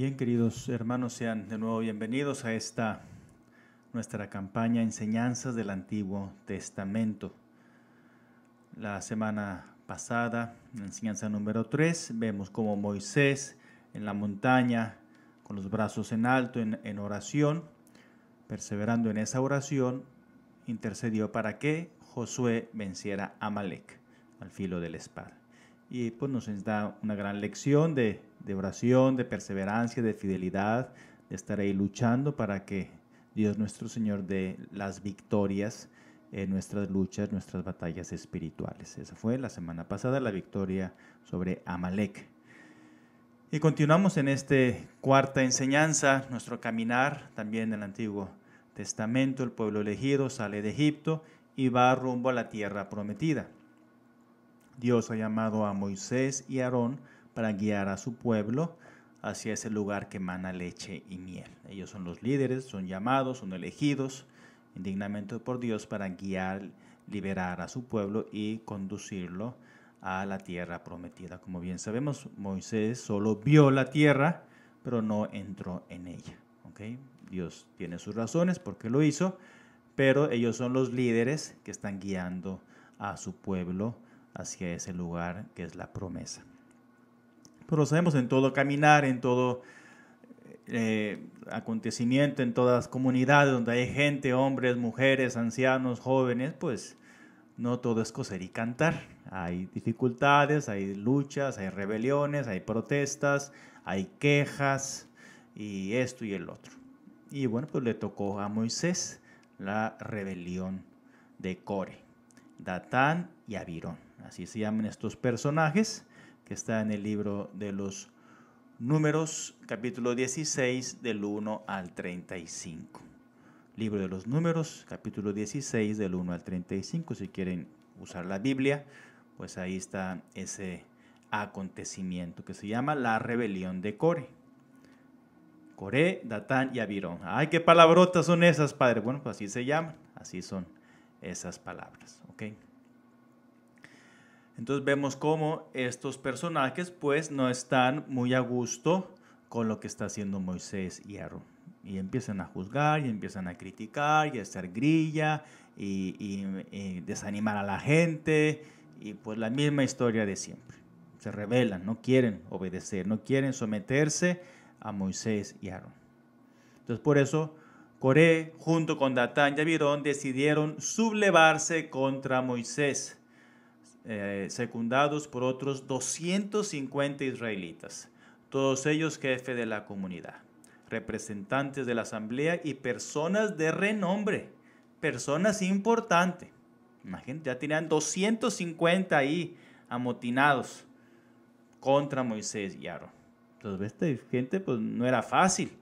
Bien, queridos hermanos, sean de nuevo bienvenidos a esta nuestra campaña Enseñanzas del Antiguo Testamento. La semana pasada, en enseñanza número 3, vemos como Moisés en la montaña, con los brazos en alto, en, oración, perseverando en esa oración, intercedió para que Josué venciera a Malek al filo de la espada. Y pues nos da una gran lección de de oración, de perseverancia, de fidelidad, de estar ahí luchando para que Dios nuestro Señor dé las victorias en nuestras luchas, nuestras batallas espirituales. Esa fue la semana pasada la victoria sobre Amalek. Y continuamos en esta cuarta enseñanza, nuestro caminar también el Antiguo Testamento. El pueblo elegido sale de Egipto y va rumbo a la tierra prometida. Dios ha llamado a Moisés y Aarón para guiar a su pueblo hacia ese lugar que emana leche y miel. Ellos son los líderes, son llamados, son elegidos indignamente por Dios para guiar, liberar a su pueblo y conducirlo a la tierra prometida. Como bien sabemos, Moisés solo vio la tierra, pero no entró en ella. ¿okay? Dios tiene sus razones porque lo hizo, pero ellos son los líderes que están guiando a su pueblo hacia ese lugar que es la promesa pero pues, sabemos en todo caminar, en todo eh, acontecimiento, en todas las comunidades donde hay gente, hombres, mujeres, ancianos, jóvenes, pues no todo es coser y cantar. Hay dificultades, hay luchas, hay rebeliones, hay protestas, hay quejas y esto y el otro. Y bueno, pues le tocó a Moisés la rebelión de Core, Datán y Abirón. Así se llaman estos personajes que está en el libro de los números, capítulo 16, del 1 al 35. Libro de los números, capítulo 16, del 1 al 35. Si quieren usar la Biblia, pues ahí está ese acontecimiento que se llama la rebelión de Core. Coré, Datán y Abirón. Ay, qué palabrotas son esas, padre. Bueno, pues así se llaman, así son esas palabras. ¿ok? Entonces vemos cómo estos personajes pues no están muy a gusto con lo que está haciendo Moisés y Aarón. Y empiezan a juzgar, y empiezan a criticar, y a hacer grilla, y, desanimar a la gente, y pues la misma historia de siempre. Se rebelan, no quieren obedecer, no quieren someterse a Moisés y Aarón. Entonces por eso Coré, junto con Datán y Abirón, decidieron sublevarse contra Moisés eh, secundados por otros 250 israelitas, todos ellos jefe de la comunidad, representantes de la asamblea y personas de renombre, personas importantes. Imagínate, ya tenían 250 ahí amotinados contra Moisés y Aarón. Entonces, esta gente pues no era fácil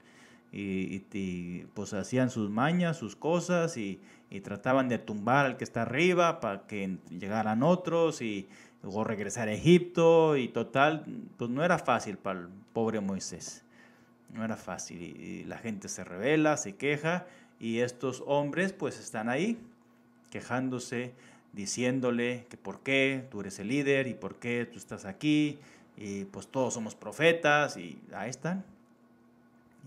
y, pues hacían sus mañas, sus cosas y, trataban de tumbar al que está arriba para que llegaran otros y luego regresar a Egipto y total, pues no era fácil para el pobre Moisés, no era fácil y la gente se revela, se queja y estos hombres pues están ahí quejándose, diciéndole que por qué tú eres el líder y por qué tú estás aquí y pues todos somos profetas y ahí están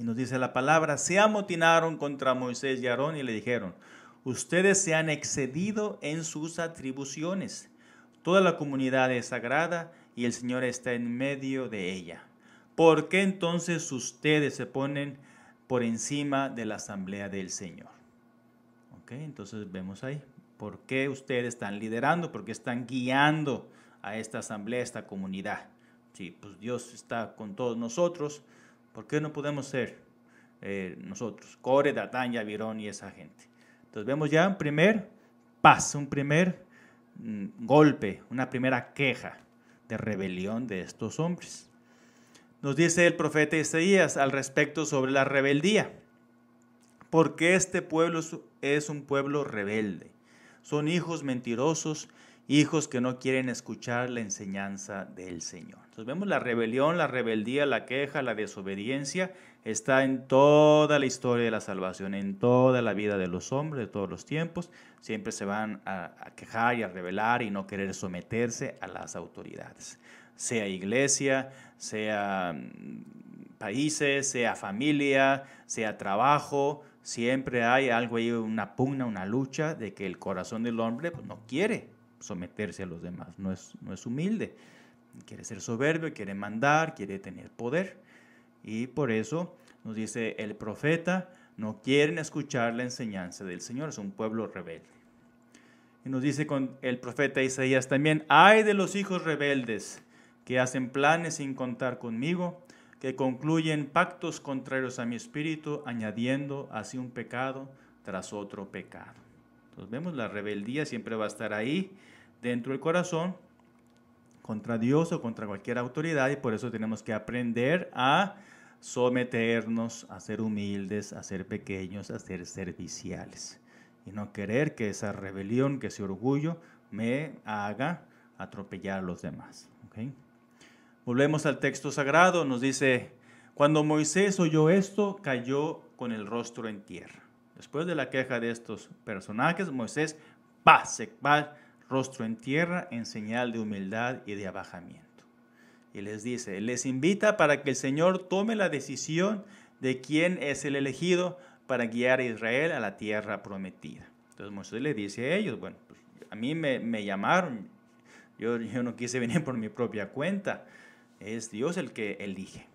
y nos dice la palabra, se amotinaron contra Moisés y Aarón y le dijeron, ustedes se han excedido en sus atribuciones. Toda la comunidad es sagrada y el Señor está en medio de ella. ¿Por qué entonces ustedes se ponen por encima de la asamblea del Señor? ¿Ok? Entonces vemos ahí. ¿Por qué ustedes están liderando? ¿Por qué están guiando a esta asamblea, a esta comunidad? Sí, pues Dios está con todos nosotros ¿Por qué no podemos ser eh, nosotros? Core, Datán, Virón y esa gente. Entonces vemos ya un primer paso, un primer mm, golpe, una primera queja de rebelión de estos hombres. Nos dice el profeta Isaías al respecto sobre la rebeldía. Porque este pueblo es un pueblo rebelde. Son hijos mentirosos hijos que no quieren escuchar la enseñanza del Señor. Entonces vemos la rebelión, la rebeldía, la queja, la desobediencia, está en toda la historia de la salvación, en toda la vida de los hombres, de todos los tiempos. Siempre se van a, quejar y a rebelar y no querer someterse a las autoridades, sea iglesia, sea mm, países, sea familia, sea trabajo. Siempre hay algo ahí, una pugna, una lucha de que el corazón del hombre pues, no quiere someterse a los demás, no es, no es humilde, quiere ser soberbio, quiere mandar, quiere tener poder. Y por eso nos dice el profeta, no quieren escuchar la enseñanza del Señor, es un pueblo rebelde. Y nos dice con el profeta Isaías también, ay de los hijos rebeldes que hacen planes sin contar conmigo, que concluyen pactos contrarios a mi espíritu, añadiendo así un pecado tras otro pecado vemos, la rebeldía siempre va a estar ahí dentro del corazón contra Dios o contra cualquier autoridad y por eso tenemos que aprender a someternos, a ser humildes, a ser pequeños, a ser serviciales y no querer que esa rebelión, que ese orgullo me haga atropellar a los demás. Volvemos al texto sagrado, nos dice, cuando Moisés oyó esto, cayó con el rostro en tierra. Después de la queja de estos personajes, Moisés pase, va rostro en tierra en señal de humildad y de abajamiento. Y les dice, les invita para que el Señor tome la decisión de quién es el elegido para guiar a Israel a la tierra prometida. Entonces Moisés le dice a ellos, bueno, pues, a mí me, llamaron, yo, no quise venir por mi propia cuenta, es Dios el que elige.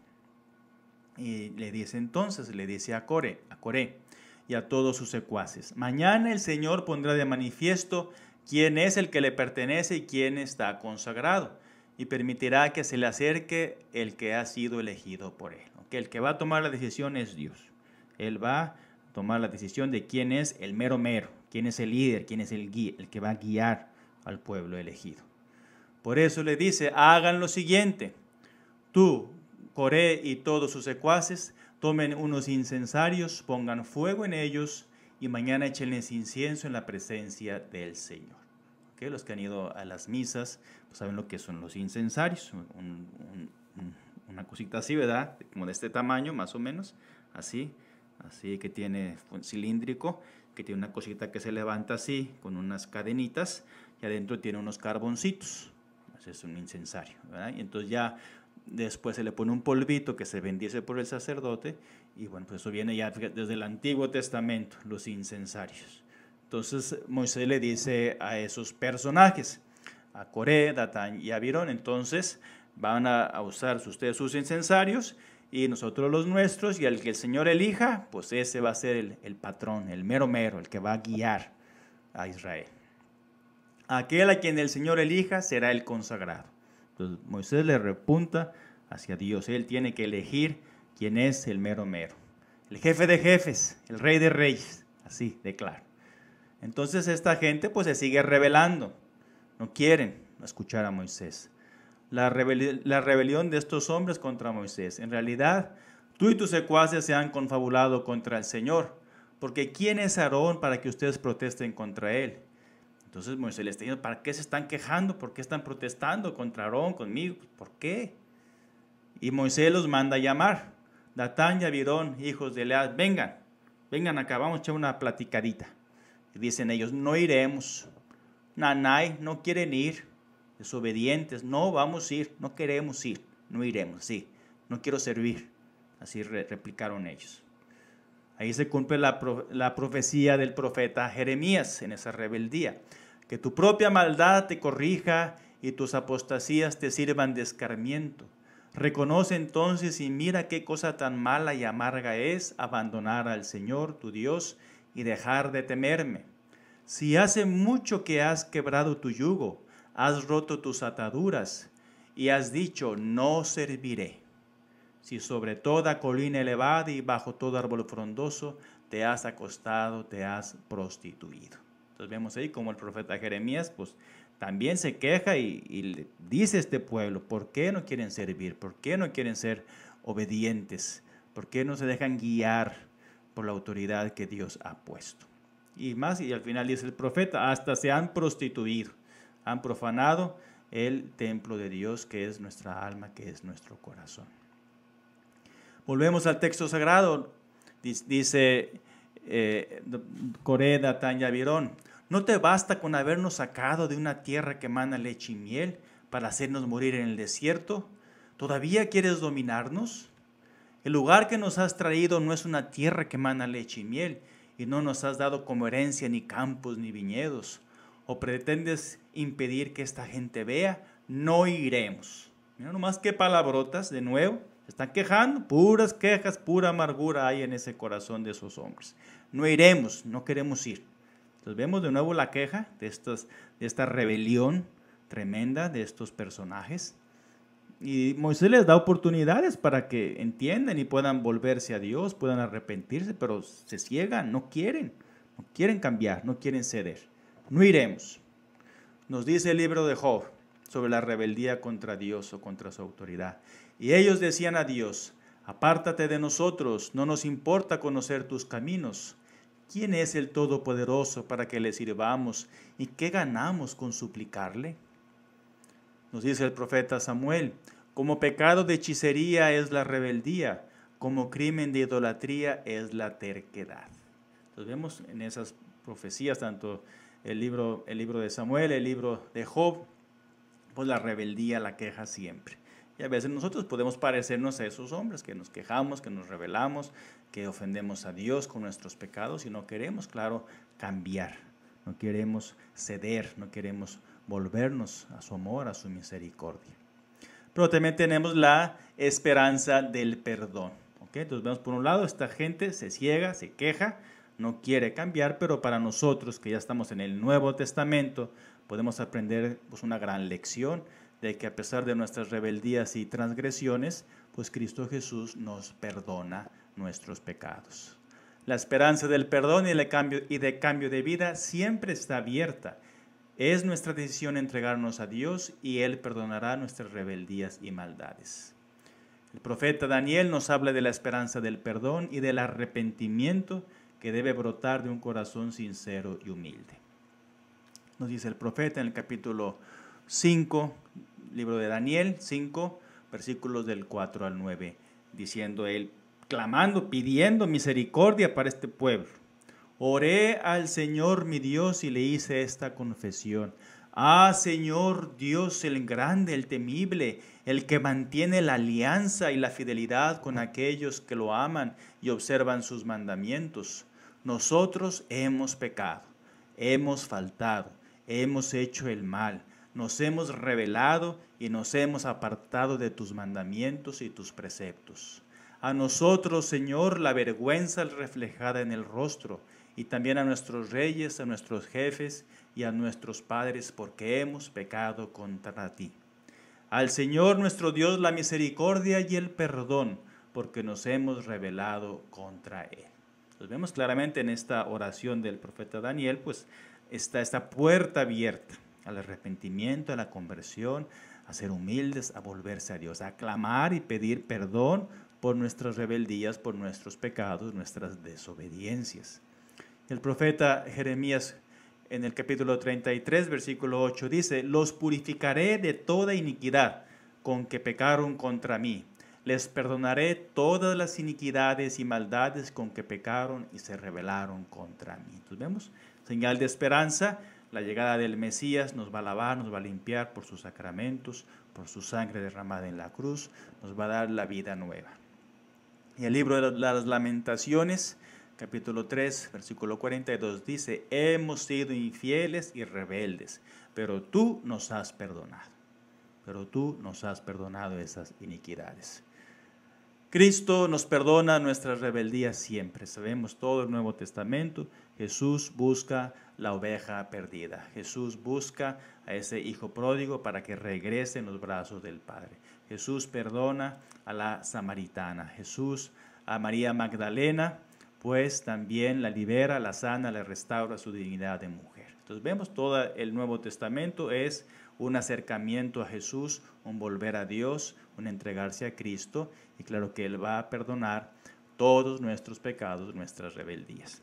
Y le dice entonces, le dice a Core, a Coré, y a todos sus secuaces. Mañana el Señor pondrá de manifiesto quién es el que le pertenece y quién está consagrado, y permitirá que se le acerque el que ha sido elegido por él. Que el que va a tomar la decisión es Dios. Él va a tomar la decisión de quién es el mero mero, quién es el líder, quién es el guía, el que va a guiar al pueblo elegido. Por eso le dice, hagan lo siguiente, tú, Coré y todos sus secuaces, Tomen unos incensarios, pongan fuego en ellos y mañana échenles incienso en la presencia del Señor. ¿Okay? Los que han ido a las misas pues saben lo que son los incensarios, una cosita así, ¿verdad? Como de este tamaño, más o menos, así, así que tiene un cilíndrico, que tiene una cosita que se levanta así, con unas cadenitas, y adentro tiene unos carboncitos. es un incensario, ¿verdad? Y entonces ya después se le pone un polvito que se bendice por el sacerdote, y bueno, pues eso viene ya desde el Antiguo Testamento, los incensarios. Entonces Moisés le dice a esos personajes, a Coré, Datán y Abirón, entonces van a, usar ustedes sus incensarios y nosotros los nuestros, y al que el Señor elija, pues ese va a ser el patrón, el mero mero, el que va a guiar a Israel. Aquel a quien el Señor elija será el consagrado. Entonces Moisés le repunta hacia Dios. Él tiene que elegir quién es el mero mero. El jefe de jefes, el rey de reyes, así de claro. Entonces esta gente pues se sigue rebelando. No quieren escuchar a Moisés. La, la rebelión de estos hombres contra Moisés. En realidad, tú y tus secuaces se han confabulado contra el Señor. Porque ¿quién es Aarón para que ustedes protesten contra él? Entonces Moisés les diciendo... ¿para qué se están quejando? ¿Por qué están protestando contra Aarón, conmigo? Pues, ¿Por qué? Y Moisés los manda a llamar. Datán y Abirón, hijos de leas vengan, vengan acá, vamos a echar una platicadita. dicen ellos, no iremos. Nanay, no quieren ir. Desobedientes, no vamos a ir, no queremos ir, no iremos, sí, no quiero servir. Así replicaron ellos. Ahí se cumple la profecía del profeta Jeremías en esa rebeldía que tu propia maldad te corrija y tus apostasías te sirvan de escarmiento. Reconoce entonces y mira qué cosa tan mala y amarga es abandonar al Señor tu Dios y dejar de temerme. Si hace mucho que has quebrado tu yugo, has roto tus ataduras y has dicho, no serviré. Si sobre toda colina elevada y bajo todo árbol frondoso te has acostado, te has prostituido. Entonces vemos ahí como el profeta Jeremías, pues también se queja y, dice a este pueblo, ¿por qué no quieren servir? ¿Por qué no quieren ser obedientes? ¿Por qué no se dejan guiar por la autoridad que Dios ha puesto? Y más, y al final dice el profeta, hasta se han prostituido, han profanado el templo de Dios que es nuestra alma, que es nuestro corazón. Volvemos al texto sagrado, dice eh, Coreda Tañavirón, Virón. No te basta con habernos sacado de una tierra que emana leche y miel para hacernos morir en el desierto. ¿Todavía quieres dominarnos? El lugar que nos has traído no es una tierra que emana leche y miel, y no nos has dado como herencia ni campos ni viñedos. ¿O pretendes impedir que esta gente vea? No iremos. Mira nomás qué palabrotas de nuevo. están quejando, puras quejas, pura amargura hay en ese corazón de esos hombres. No iremos, no queremos ir. Entonces vemos de nuevo la queja de, estos, de esta rebelión tremenda de estos personajes. Y Moisés les da oportunidades para que entiendan y puedan volverse a Dios, puedan arrepentirse, pero se ciegan, no quieren, no quieren cambiar, no quieren ceder. No iremos. Nos dice el libro de Job sobre la rebeldía contra Dios o contra su autoridad. Y ellos decían a Dios, apártate de nosotros, no nos importa conocer tus caminos ¿Quién es el Todopoderoso para que le sirvamos y qué ganamos con suplicarle? Nos dice el profeta Samuel, como pecado de hechicería es la rebeldía, como crimen de idolatría es la terquedad. Nos vemos en esas profecías, tanto el libro, el libro de Samuel, el libro de Job, pues la rebeldía la queja siempre. Y a veces nosotros podemos parecernos a esos hombres que nos quejamos, que nos rebelamos, que ofendemos a Dios con nuestros pecados y no queremos, claro, cambiar, no queremos ceder, no queremos volvernos a su amor, a su misericordia. Pero también tenemos la esperanza del perdón. ¿ok? Entonces vemos por un lado, esta gente se ciega, se queja, no quiere cambiar, pero para nosotros que ya estamos en el Nuevo Testamento, podemos aprender pues, una gran lección de que a pesar de nuestras rebeldías y transgresiones, pues Cristo Jesús nos perdona nuestros pecados. La esperanza del perdón y de cambio, de, de vida siempre está abierta. Es nuestra decisión entregarnos a Dios y Él perdonará nuestras rebeldías y maldades. El profeta Daniel nos habla de la esperanza del perdón y del arrepentimiento que debe brotar de un corazón sincero y humilde. Nos dice el profeta en el capítulo 5 libro de Daniel 5, versículos del 4 al 9, diciendo él, clamando, pidiendo misericordia para este pueblo. Oré al Señor mi Dios y le hice esta confesión. Ah, Señor Dios, el grande, el temible, el que mantiene la alianza y la fidelidad con aquellos que lo aman y observan sus mandamientos. Nosotros hemos pecado, hemos faltado, hemos hecho el mal nos hemos revelado y nos hemos apartado de tus mandamientos y tus preceptos. A nosotros, Señor, la vergüenza reflejada en el rostro, y también a nuestros reyes, a nuestros jefes y a nuestros padres, porque hemos pecado contra ti. Al Señor nuestro Dios la misericordia y el perdón, porque nos hemos revelado contra Él. Nos vemos claramente en esta oración del profeta Daniel, pues está esta puerta abierta al arrepentimiento, a la conversión, a ser humildes, a volverse a Dios, a clamar y pedir perdón por nuestras rebeldías, por nuestros pecados, nuestras desobediencias. El profeta Jeremías en el capítulo 33, versículo 8 dice, los purificaré de toda iniquidad con que pecaron contra mí. Les perdonaré todas las iniquidades y maldades con que pecaron y se rebelaron contra mí. Entonces vemos, señal de esperanza, la llegada del Mesías nos va a lavar, nos va a limpiar por sus sacramentos, por su sangre derramada en la cruz, nos va a dar la vida nueva. Y el libro de las lamentaciones, capítulo 3, versículo 42, dice, hemos sido infieles y rebeldes, pero tú nos has perdonado, pero tú nos has perdonado esas iniquidades. Cristo nos perdona nuestras rebeldías siempre. Sabemos todo el Nuevo Testamento, Jesús busca la oveja perdida. Jesús busca a ese hijo pródigo para que regrese en los brazos del Padre. Jesús perdona a la samaritana. Jesús a María Magdalena, pues también la libera, la sana, le restaura su dignidad de mujer. Entonces vemos todo el Nuevo Testamento es un acercamiento a Jesús, un volver a Dios, un entregarse a Cristo y claro que Él va a perdonar todos nuestros pecados, nuestras rebeldías.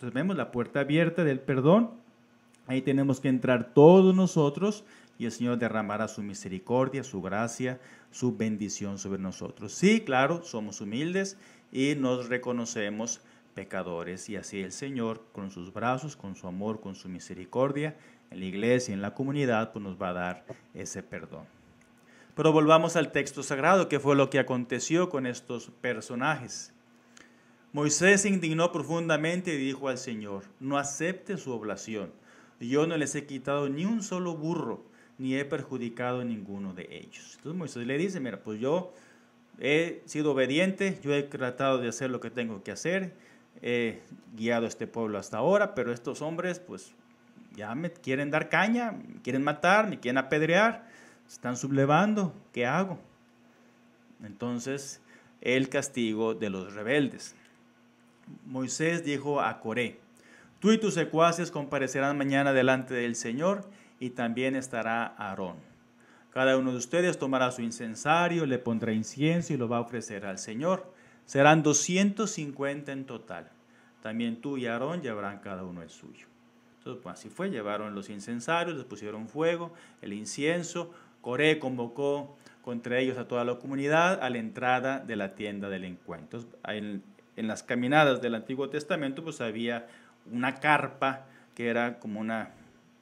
Entonces vemos la puerta abierta del perdón. Ahí tenemos que entrar todos nosotros y el Señor derramará su misericordia, su gracia, su bendición sobre nosotros. Sí, claro, somos humildes y nos reconocemos pecadores y así el Señor con sus brazos, con su amor, con su misericordia, en la iglesia, en la comunidad, pues nos va a dar ese perdón. Pero volvamos al texto sagrado, que fue lo que aconteció con estos personajes. Moisés se indignó profundamente y dijo al Señor, no acepte su oblación. Yo no les he quitado ni un solo burro, ni he perjudicado a ninguno de ellos. Entonces Moisés le dice, mira, pues yo he sido obediente, yo he tratado de hacer lo que tengo que hacer, he guiado a este pueblo hasta ahora, pero estos hombres pues ya me quieren dar caña, me quieren matar, me quieren apedrear, se están sublevando, ¿qué hago? Entonces, el castigo de los rebeldes. Moisés dijo a Coré, tú y tus secuaces comparecerán mañana delante del Señor y también estará Aarón. Cada uno de ustedes tomará su incensario, le pondrá incienso y lo va a ofrecer al Señor. Serán 250 en total. También tú y Aarón llevarán cada uno el suyo. Pues, así fue, llevaron los incensarios, les pusieron fuego, el incienso. Coré convocó contra ellos a toda la comunidad a la entrada de la tienda del encuentro. Entonces, en las caminadas del Antiguo Testamento, pues había una carpa que era como una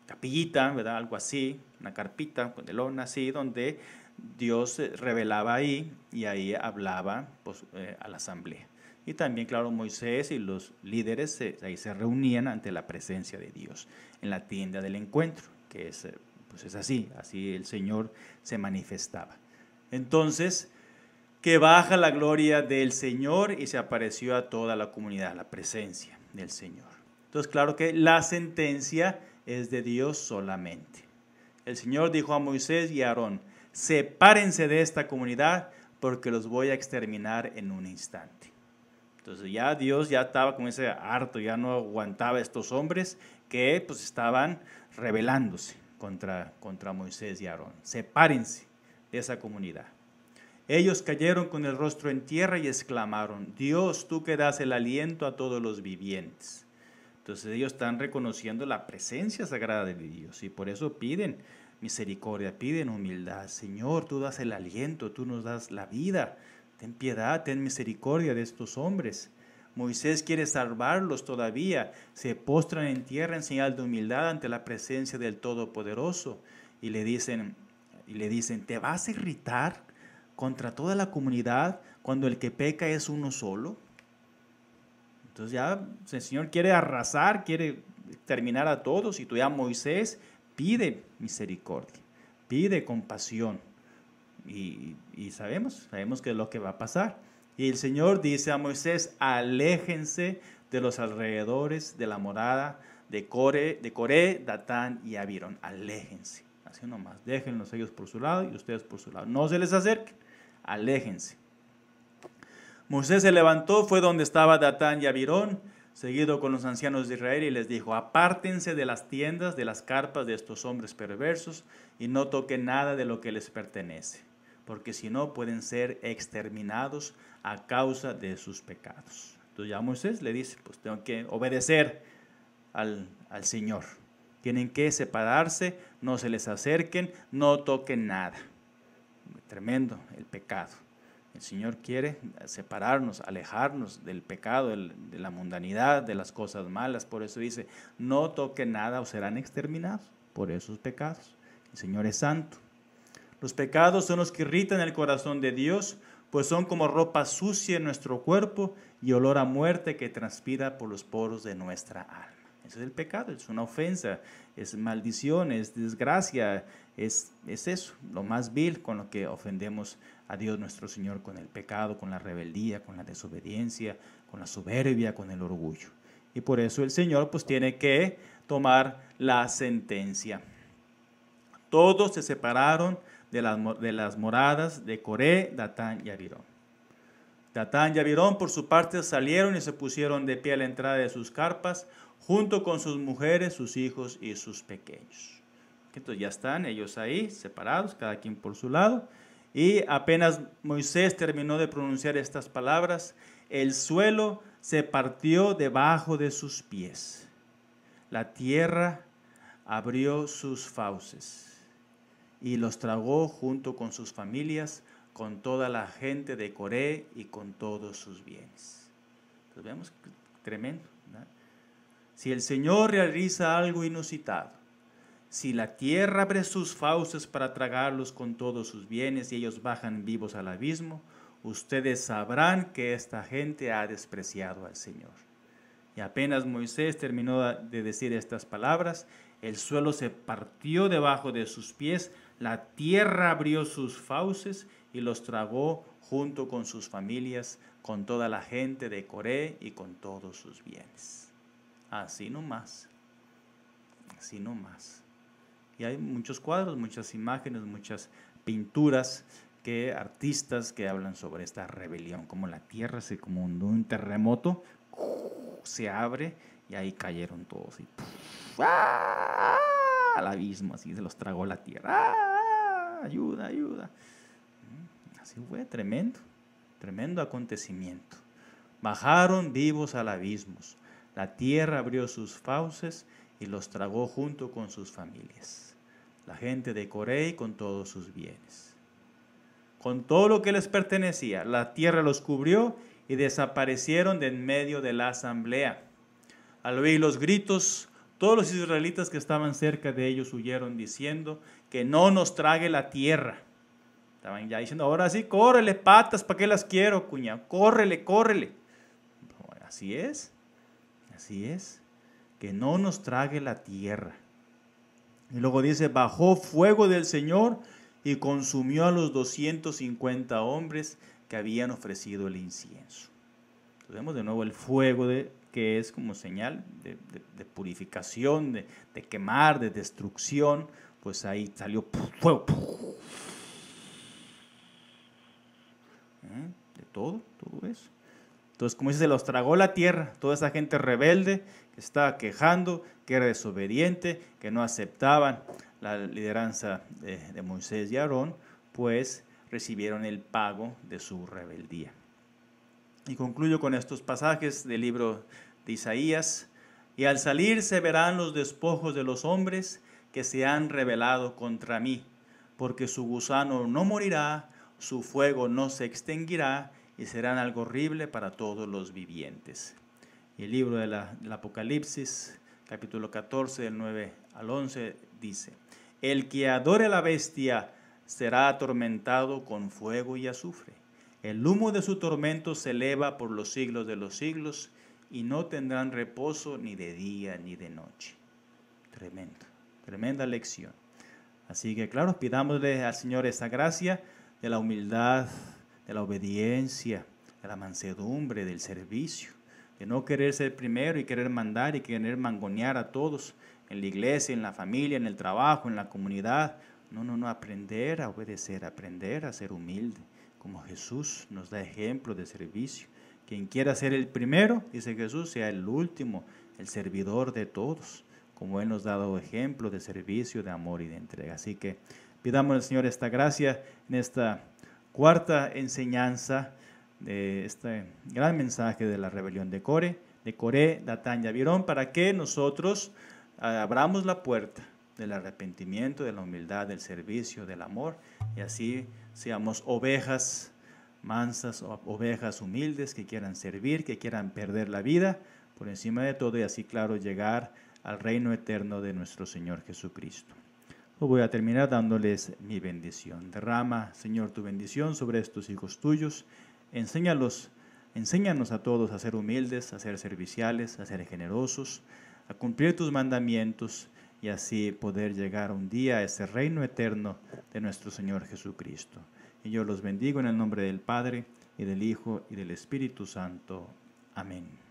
capillita, ¿verdad? Algo así, una carpita con de lona así, donde Dios eh, revelaba ahí y ahí hablaba pues, eh, a la asamblea. Y también, claro, Moisés y los líderes ahí se reunían ante la presencia de Dios en la tienda del encuentro, que es, eh, pues es así, así el Señor se manifestaba. Entonces, que baja la gloria del Señor y se apareció a toda la comunidad, la presencia del Señor. Entonces, claro que la sentencia es de Dios solamente. El Señor dijo a Moisés y a Aarón, sepárense de esta comunidad porque los voy a exterminar en un instante. Entonces ya Dios ya estaba con ese harto, ya no aguantaba estos hombres que pues estaban rebelándose contra, contra Moisés y Aarón. Sepárense de esa comunidad. Ellos cayeron con el rostro en tierra y exclamaron, Dios, tú que das el aliento a todos los vivientes. Entonces ellos están reconociendo la presencia sagrada de Dios y por eso piden misericordia, piden humildad. Señor, tú das el aliento, tú nos das la vida. Ten piedad, ten misericordia de estos hombres. Moisés quiere salvarlos todavía. Se postran en tierra en señal de humildad ante la presencia del Todopoderoso y le dicen, y le dicen, ¿te vas a irritar contra toda la comunidad cuando el que peca es uno solo? Entonces ya el Señor quiere arrasar, quiere terminar a todos y tú ya Moisés pide misericordia, pide compasión. Y, sabemos, sabemos que es lo que va a pasar. Y el Señor dice a Moisés, aléjense de los alrededores de la morada de Core de Coré, Datán y Abirón. Aléjense. Así nomás, déjenlos ellos por su lado y ustedes por su lado. No se les acerquen aléjense. Moisés se levantó, fue donde estaba Datán y Abirón, seguido con los ancianos de Israel, y les dijo, apártense de las tiendas, de las carpas de estos hombres perversos, y no toquen nada de lo que les pertenece, porque si no pueden ser exterminados a causa de sus pecados. Entonces ya Moisés le dice, pues tengo que obedecer al, al Señor. Tienen que separarse, no se les acerquen, no toquen nada tremendo, el pecado. El Señor quiere separarnos, alejarnos del pecado, de la mundanidad, de las cosas malas. Por eso dice, no toque nada o serán exterminados por esos pecados. El Señor es santo. Los pecados son los que irritan el corazón de Dios, pues son como ropa sucia en nuestro cuerpo y olor a muerte que transpira por los poros de nuestra alma. Ese es el pecado, es una ofensa, es maldición, es desgracia, es, es eso, lo más vil con lo que ofendemos a Dios nuestro Señor, con el pecado, con la rebeldía, con la desobediencia, con la soberbia, con el orgullo. Y por eso el Señor pues tiene que tomar la sentencia. Todos se separaron de las, de las moradas de Coré, Datán y Abirón. Datán y Abirón por su parte salieron y se pusieron de pie a la entrada de sus carpas, junto con sus mujeres, sus hijos y sus pequeños. Entonces ya están ellos ahí, separados, cada quien por su lado. Y apenas Moisés terminó de pronunciar estas palabras, el suelo se partió debajo de sus pies. La tierra abrió sus fauces y los tragó junto con sus familias, con toda la gente de Coré y con todos sus bienes. Entonces vemos, tremendo. Si el Señor realiza algo inusitado, si la tierra abre sus fauces para tragarlos con todos sus bienes y ellos bajan vivos al abismo, ustedes sabrán que esta gente ha despreciado al Señor. Y apenas Moisés terminó de decir estas palabras, el suelo se partió debajo de sus pies, la tierra abrió sus fauces y los tragó junto con sus familias, con toda la gente de Coré y con todos sus bienes así nomás, así nomás. Y hay muchos cuadros, muchas imágenes, muchas pinturas que artistas que hablan sobre esta rebelión, como la tierra se como un terremoto, se abre y ahí cayeron todos y ¡Ah! al abismo, así se los tragó la tierra. ¡Ah! Ayuda, ayuda. Mm, así fue, tremendo, tremendo acontecimiento. Bajaron vivos al abismo. La tierra abrió sus fauces y los tragó junto con sus familias, la gente de Coré con todos sus bienes. Con todo lo que les pertenecía, la tierra los cubrió y desaparecieron de en medio de la asamblea. Al oír los gritos, todos los israelitas que estaban cerca de ellos huyeron diciendo que no nos trague la tierra. Estaban ya diciendo, ahora sí, córrele patas, ¿para qué las quiero, cuña? Córrele, córrele. así es. Así es, que no nos trague la tierra. Y luego dice, bajó fuego del Señor y consumió a los 250 hombres que habían ofrecido el incienso. Entonces vemos de nuevo el fuego de, que es como señal de, purificación, de, quemar, de destrucción, pues ahí salió fuego. ¿Eh? De todo, todo eso. Entonces, como dice, se los tragó la tierra, toda esa gente rebelde que estaba quejando, que era desobediente, que no aceptaban la lideranza de, Moisés y Aarón, pues recibieron el pago de su rebeldía. Y concluyo con estos pasajes del libro de Isaías. Y al salir se verán los despojos de los hombres que se han rebelado contra mí, porque su gusano no morirá, su fuego no se extinguirá, y serán algo horrible para todos los vivientes. Y el libro del Apocalipsis, capítulo 14, del 9 al 11, dice, El que adore a la bestia será atormentado con fuego y azufre. El humo de su tormento se eleva por los siglos de los siglos y no tendrán reposo ni de día ni de noche. Tremendo, tremenda lección. Así que claro, pidámosle al Señor esa gracia de la humildad de la obediencia, de la mansedumbre, del servicio, de no querer ser primero y querer mandar y querer mangonear a todos, en la iglesia, en la familia, en el trabajo, en la comunidad. No, no, no, aprender a obedecer, aprender a ser humilde, como Jesús nos da ejemplo de servicio. Quien quiera ser el primero, dice Jesús, sea el último, el servidor de todos, como Él nos ha dado ejemplo de servicio, de amor y de entrega. Así que pidamos al Señor esta gracia en esta cuarta enseñanza de este gran mensaje de la rebelión de Core, de Core, Datán y Abirón, para que nosotros abramos la puerta del arrepentimiento, de la humildad, del servicio, del amor, y así seamos ovejas mansas, ovejas humildes que quieran servir, que quieran perder la vida por encima de todo y así, claro, llegar al reino eterno de nuestro Señor Jesucristo voy a terminar dándoles mi bendición. Derrama, Señor, tu bendición sobre estos hijos tuyos. Enséñalos, enséñanos a todos a ser humildes, a ser serviciales, a ser generosos, a cumplir tus mandamientos y así poder llegar un día a ese reino eterno de nuestro Señor Jesucristo. Y yo los bendigo en el nombre del Padre, y del Hijo, y del Espíritu Santo. Amén.